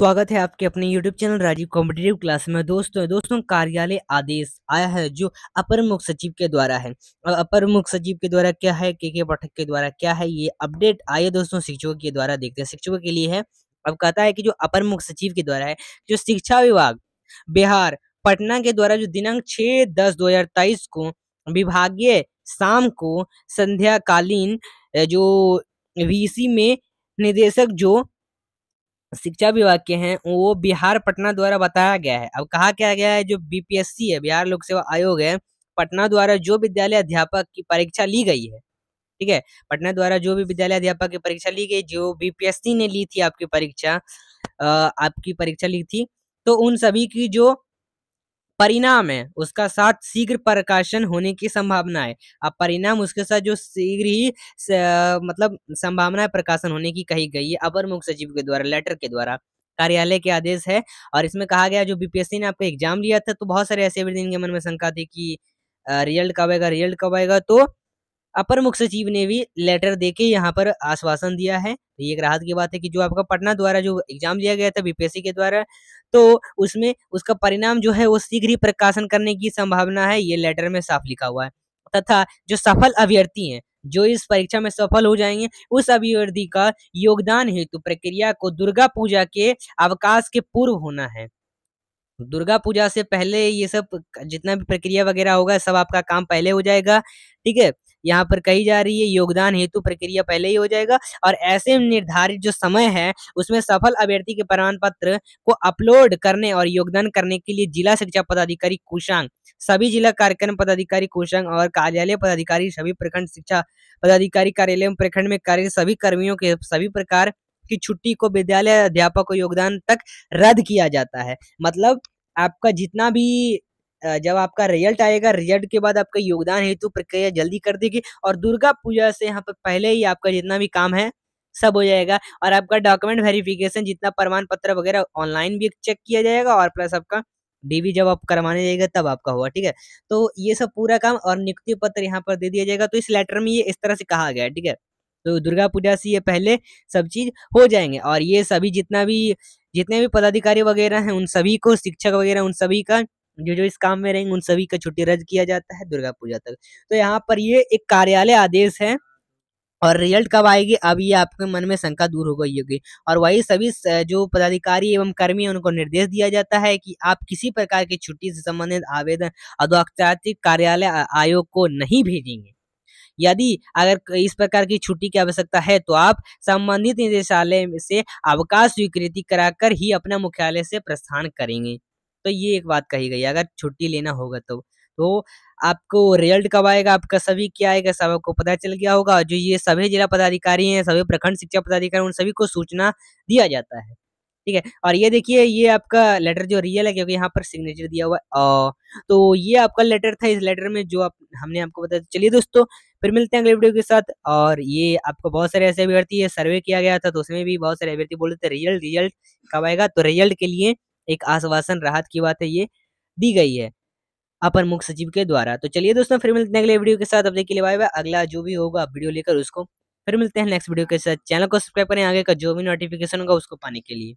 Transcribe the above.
स्वागत है आपके अपने YouTube channel Rajiv competitive class में दोस्तों दोस्तों कार्यालय आदेश आया है जो अपर मुख्य सचिव के द्वारा है और अपर मुख्य सचिव के द्वारा क्या है के के पाठक के द्वारा क्या है ये अपडेट आइए दोस्तों शिक्षकों के द्वारा देखते हैं शिक्षकों के लिए है अब कहता है कि जो अपर मुख्य सचिव के द्वारा है जो शिक्षा विभाग बिहार पटना के द्वारा जो दिनांक छः दस दो को विभागीय शाम को संध्याकालीन जो वीसी में निदेशक जो शिक्षा विभाग के हैं वो बिहार पटना द्वारा बताया गया है अब कहा क्या गया है जो बीपीएससी है बिहार लोक सेवा आयोग है पटना द्वारा जो विद्यालय अध्यापक की परीक्षा ली गई है ठीक है पटना द्वारा जो भी विद्यालय अध्यापक की परीक्षा ली गई जो बीपीएससी ने ली थी आपकी परीक्षा आपकी परीक्षा ली थी तो उन सभी की जो परिणाम है उसका साथ शीघ्र प्रकाशन होने की संभावना है अब परिणाम उसके साथ जो शीघ्र ही स, मतलब संभावना है प्रकाशन होने की कही गई है अपर मुख्य सचिव के द्वारा लेटर के द्वारा कार्यालय के आदेश है और इसमें कहा गया जो बीपीएससी ने आपका एग्जाम लिया था तो बहुत सारे ऐसे भी जिनके मन में शंका थी कि रिजल्ट कब आएगा रिजल्ट कब आएगा तो अपर मुख्य सचिव ने भी लेटर देके यहाँ पर आश्वासन दिया है तो ये एक राहत की बात है कि जो आपका पटना द्वारा जो एग्जाम दिया गया था बीपीएससी के द्वारा तो उसमें उसका परिणाम जो है वो शीघ्र ही प्रकाशन करने की संभावना है ये लेटर में साफ लिखा हुआ है तथा जो सफल अभ्यर्थी है जो इस परीक्षा में सफल हो जाएंगे उस अभ्यर्थी का योगदान हेतु प्रक्रिया को दुर्गा पूजा के अवकाश के पूर्व होना है दुर्गा पूजा से पहले ये सब जितना भी प्रक्रिया वगैरह होगा सब आपका काम पहले हो जाएगा ठीक है यहाँ पर कही जा रही है योगदान हेतु प्रक्रिया पहले ही हो जाएगा और ऐसे निर्धारित जो समय है उसमें सफल अभ्यर्थी के प्रमाण पत्र को अपलोड करने और योगदान करने के लिए जिला शिक्षा पदाधिकारी कुशांग सभी जिला कार्यक्रम पदाधिकारी कुशांग और कार्यालय पदाधिकारी सभी प्रखंड शिक्षा पदाधिकारी कार्यालय प्रखंड में कार्य सभी कर्मियों के सभी प्रकार की छुट्टी को विद्यालय अध्यापक को योगदान तक रद्द किया जाता है मतलब आपका जितना भी जब आपका रिजल्ट आएगा रिजल्ट के बाद आपका योगदान हेतु प्रक्रिया जल्दी कर देगी और दुर्गा पूजा से यहाँ पर पहले ही आपका जितना भी काम है सब हो जाएगा और आपका डॉक्यूमेंट वेरिफिकेशन जितना प्रमाण पत्र वगैरह ऑनलाइन भी चेक किया जाएगा और प्लस आपका डीवी जब आप करवाने जाएगा तब आपका होगा ठीक है तो ये सब पूरा काम और नियुक्ति पत्र यहाँ पर दे दिया जाएगा तो इस लेटर में ये इस तरह से कहा गया है ठीक है तो दुर्गा पूजा से ये पहले सब चीज हो जाएंगे और ये सभी जितना भी जितने भी पदाधिकारी वगैरह हैं उन सभी को शिक्षक वगैरह उन सभी का जो जो इस काम में रहेंगे उन सभी का छुट्टी रद्द किया जाता है दुर्गा पूजा तक तो यहाँ पर ये एक कार्यालय आदेश है और रिजल्ट कब आएगी अब ये आपके मन में शंका दूर हो गई होगी और वही सभी जो पदाधिकारी एवं कर्मी है उनको निर्देश दिया जाता है कि आप किसी प्रकार की छुट्टी से संबंधित आवेदन अधिक कार्यालय आयोग को नहीं भेजेंगे यदि अगर इस प्रकार की छुट्टी की आवश्यकता है तो आप संबंधित निदेशालय से अवकाश स्वीकृति कराकर ही अपना मुख्यालय से प्रस्थान करेंगे तो ये एक बात कही गई अगर छुट्टी लेना होगा तो तो आपको रिजल्ट कब आएगा आपका सभी क्या आएगा सब आपको पता चल गया होगा जो ये सभी जिला पदाधिकारी हैं सभी प्रखंड शिक्षा पदाधिकारी उन सभी को सूचना दिया जाता है ठीक है और ये देखिए ये आपका लेटर जो रियल है क्योंकि यहाँ पर सिग्नेचर दिया हुआ है तो ये आपका लेटर था इस लेटर में जो आप हमने आपको बताया तो चलिए दोस्तों फिर मिलते हैं अगले वीडियो के साथ और ये आपको बहुत सारे ऐसे अभ्यर्थी सर्वे किया गया था तो उसमें भी बहुत सारे अभ्यर्थी बोल रहे थे रिजल्ट रिजल्ट कब आएगा तो रिजल्ट के लिए एक आश्वासन राहत की बात है ये दी गई है अपर मुख्य सचिव के द्वारा तो चलिए दोस्तों फिर मिलते हैं अगले वीडियो के साथ अपने के लिए बाय बाय अगला जो भी होगा वीडियो लेकर उसको फिर मिलते हैं नेक्स्ट वीडियो के साथ चैनल को सब्सक्राइब करें आगे का जो भी नोटिफिकेशन होगा उसको पाने के लिए